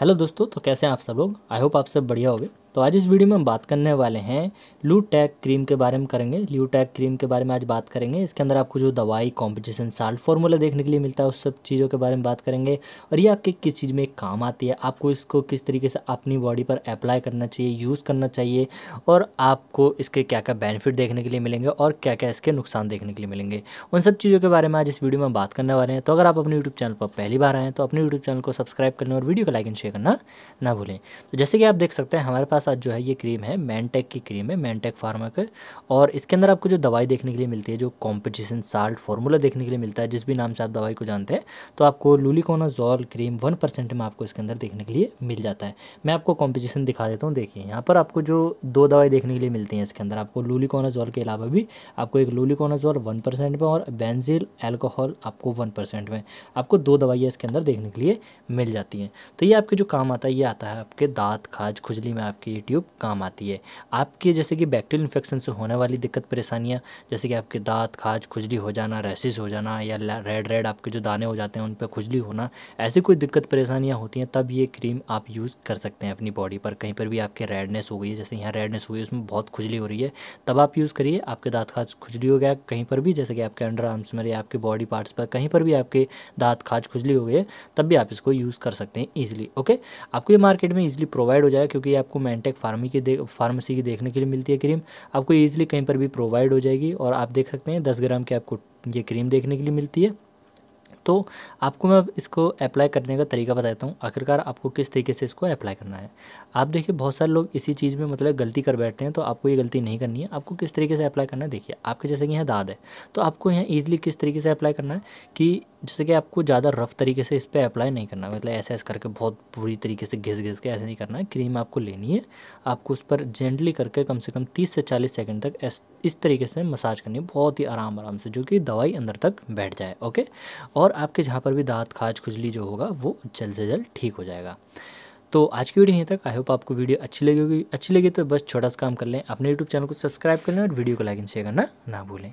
hello दोस्तों तो कैसे हैं आप सब लोग आई होप आप सब बढ़िया होगे तो आज इस वीडियो में हम बात करने वाले हैं लू टैग क्रीम के बारे में करेंगे लू टैग क्रीम के बारे में आज बात करेंगे इसके अंदर आपको जो दवाई कॉम्पिटिशन साल्ट फॉर्मूला देखने के लिए मिलता है उस सब चीज़ों के बारे में बात करेंगे और ये आपके किस चीज़ में काम आती है आपको इसको किस तरीके से अपनी बॉडी पर अप्लाई करना चाहिए यूज़ करना चाहिए और आपको इसके क्या क्या बेनिफिट देखने के लिए मिलेंगे और क्या क्या इसके नुकसान देखने के लिए मिलेंगे उन सब चीज़ों के बारे में आज इस वीडियो में बात करने वाले हैं तो अगर आप अपने यूट्यूब चैनल पर पहली बार आएँ तो अपने यूट्यूब चैनल को सब्सक्राइब करना और वीडियो को लाइक एंड शेयर करना ना भूलें तो जैसे कि आप देख सकते हैं हमारे पास साथ जो है ये क्रीम है मैंटेक की क्रीम है मैंटेक फार्मा के और इसके अंदर आपको जो दवाई देखने के लिए मिलती है जो कॉम्पिटिशन साल्ट फार्मूला देखने के लिए मिलता है जिस भी नाम से आप दवाई को जानते हैं तो आपको लूलिकोनाजॉल क्रीम वन परसेंट में आपको इसके अंदर देखने के लिए मिल जाता है मैं आपको कॉम्पिटिशन दिखा देता हूँ देखिए यहाँ पर आपको जो दो दवाई देखने के लिए मिलती हैं इसके अंदर आपको लूलिकोनाजॉल के अलावा भी आपको एक लूलिकोनाजॉल वन परसेंट में और बेंजिल एल्कोहल आपको वन परसेंट में आपको दो दवाइयाँ इसके अंदर देखने के लिए मिल जाती हैं तो ये आपके जो काम आता है ये आता है आपके दांत खाज खुजली में आपके आपकी ये ट्यूब काम आती है आपके जैसे कि बैक्टीरियल इन्फेक्शन से होने वाली दिक्कत परेशानियाँ जैसे कि आपके दांत खाज खुजली हो जाना रेसिस हो जाना या रेड रेड आपके जो दाने हो जाते हैं उन पर खुजली होना ऐसी कोई दिक्कत परेशानियाँ होती हैं तब ये क्रीम आप यूज़ कर सकते हैं अपनी बॉडी पर कहीं पर भी आपके रेडनेस हो गई है जैसे यहाँ रेडनेस हुई है उसमें बहुत खुजली हो रही है तब आप यूज़ करिए आपके दाँत खाज खुजली हो गया कहीं पर भी जैसे कि आपके अंडर आर्म्स में या आपके बॉडी पार्ट्स पर कहीं पर भी आपके दाँत खाज खुजली हो गई है तब भी आप इसको यूज़ कर सकते हैं ईजिली ओके आपको ये मार्केट में ईजिली प्रोवाइड हो जाएगा क्योंकि आपको मैं एनटेक फार्मी की देख फार्मेसी की देखने के लिए मिलती है क्रीम आपको ईजिली कहीं पर भी प्रोवाइड हो जाएगी और आप देख सकते हैं दस ग्राम की आपको ये क्रीम देखने के लिए मिलती है तो आपको मैं इसको अप्लाई करने का तरीका बताता हूँ आखिरकार आपको किस तरीके से इसको अप्लाई करना है आप देखिए बहुत सारे लोग इसी चीज़ में मतलब गलती कर बैठते हैं तो आपको ये गलती नहीं करनी है आपको किस तरीके से अप्लाई करना है देखिए आपके जैसे कि यहाँ दाद है तो आपको यहाँ ईजिली किस तरीके से अप्लाई करना है कि जिससे कि आपको ज़्यादा रफ़ तरीके से इस पर अप्लाई नहीं करना मतलब ऐसे ऐसे करके बहुत बुरी तरीके से घिस घिस के ऐसे नहीं करना है क्रीम आपको लेनी है आपको उस पर जेंटली करके कम से कम तीस से चालीस सेकेंड तक ऐस इस तरीके से मसाज करनी है बहुत ही आराम आराम से जो कि दवाई अंदर तक बैठ जाए ओके और आपके जहाँ पर भी दाँत खाज खुजली जो होगा वो जल्द से जल्द ठीक हो जाएगा तो आज की वीडियो यहीं तक आई होप आपको वीडियो अच्छी लगी होगी अच्छी लगी तो बस छोटा सा काम कर लें अपने यूट्यूब चैनल को सब्सक्राइब कर लें और वीडियो को लाइक शेयर करना ना भूलें